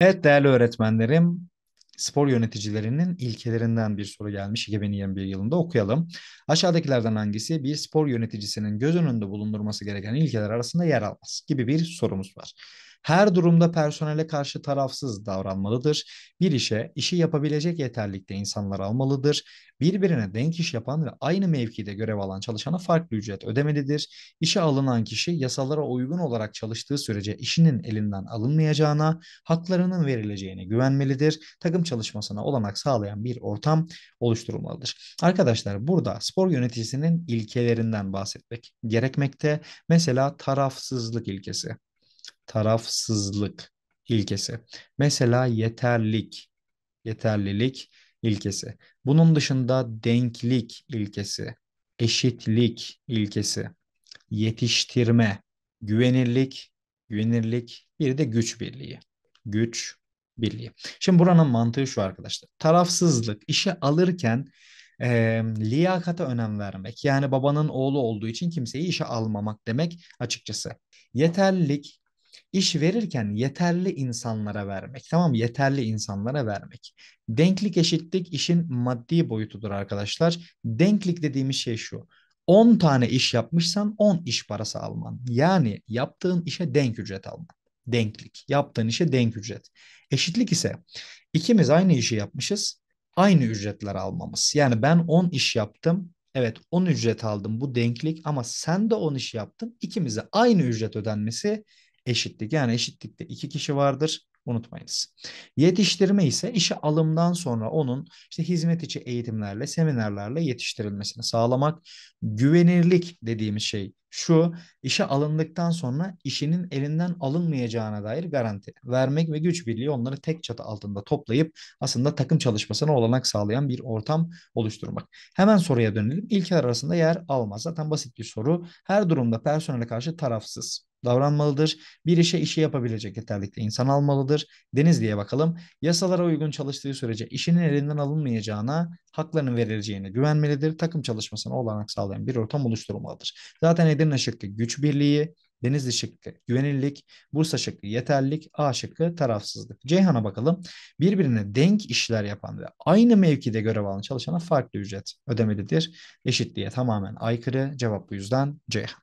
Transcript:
Evet değerli öğretmenlerim, spor yöneticilerinin ilkelerinden bir soru gelmiş 2021 yılında okuyalım. Aşağıdakilerden hangisi bir spor yöneticisinin göz önünde bulundurması gereken ilkeler arasında yer almaz gibi bir sorumuz var. Her durumda personele karşı tarafsız davranmalıdır. Bir işe işi yapabilecek yeterlikte insanlar almalıdır. Birbirine denk iş yapan ve aynı mevkide görev alan çalışana farklı ücret ödemelidir. İşe alınan kişi yasalara uygun olarak çalıştığı sürece işinin elinden alınmayacağına, haklarının verileceğine güvenmelidir. Takım çalışmasına olanak sağlayan bir ortam oluşturulmalıdır. Arkadaşlar burada spor yöneticisinin ilkelerinden bahsetmek gerekmekte. Mesela tarafsızlık ilkesi tarafsızlık ilkesi. Mesela yeterlik, yeterlilik ilkesi. Bunun dışında denklik ilkesi, eşitlik ilkesi, yetiştirme, güvenirlik, güvenirlik, bir de güç birliği. Güç birliği. Şimdi buranın mantığı şu arkadaşlar. Tarafsızlık işe alırken e, liyakata önem vermek. Yani babanın oğlu olduğu için kimseyi işe almamak demek açıkçası. Yeterlilik İş verirken yeterli insanlara vermek. Tamam mı? Yeterli insanlara vermek. Denklik eşitlik işin maddi boyutudur arkadaşlar. Denklik dediğimiz şey şu. 10 tane iş yapmışsan 10 iş parası alman. Yani yaptığın işe denk ücret alman. Denklik. Yaptığın işe denk ücret. Eşitlik ise ikimiz aynı işi yapmışız. Aynı ücretler almamız. Yani ben 10 iş yaptım. Evet 10 ücret aldım bu denklik ama sen de 10 iş yaptın. İkimize aynı ücret ödenmesi eşitlik. Yani eşitlikte iki kişi vardır. Unutmayınız. Yetiştirme ise işe alımdan sonra onun işte hizmet içi eğitimlerle, seminerlerle yetiştirilmesini sağlamak. Güvenirlik dediğimiz şey şu, işe alındıktan sonra işinin elinden alınmayacağına dair garanti vermek ve güç birliği onları tek çatı altında toplayıp aslında takım çalışmasına olanak sağlayan bir ortam oluşturmak. Hemen soruya dönelim. İlkeler arasında yer almaz. Zaten basit bir soru. Her durumda personele karşı tarafsız davranmalıdır. Bir işe işi yapabilecek yeterlikte insan almalıdır. Denizli'ye bakalım. Yasalara uygun çalıştığı sürece işinin elinden alınmayacağına, haklarının verileceğine güvenmelidir. Takım çalışmasına olanak sağlayan bir ortam oluşturulmalıdır. Zaten Edirne şıkkı güç birliği, Denizli şıkkı güvenilirlik, Bursa şıkkı yeterlik, A şıkkı tarafsızlık. Ceyhan'a bakalım. Birbirine denk işler yapan ve aynı mevkide görev alan çalışana farklı ücret ödemelidir. Eşitliğe tamamen aykırı. Cevap bu yüzden Ceyhan.